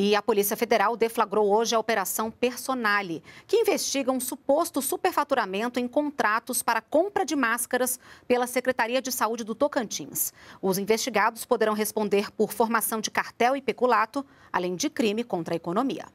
E a Polícia Federal deflagrou hoje a Operação Personale, que investiga um suposto superfaturamento em contratos para compra de máscaras pela Secretaria de Saúde do Tocantins. Os investigados poderão responder por formação de cartel e peculato, além de crime contra a economia.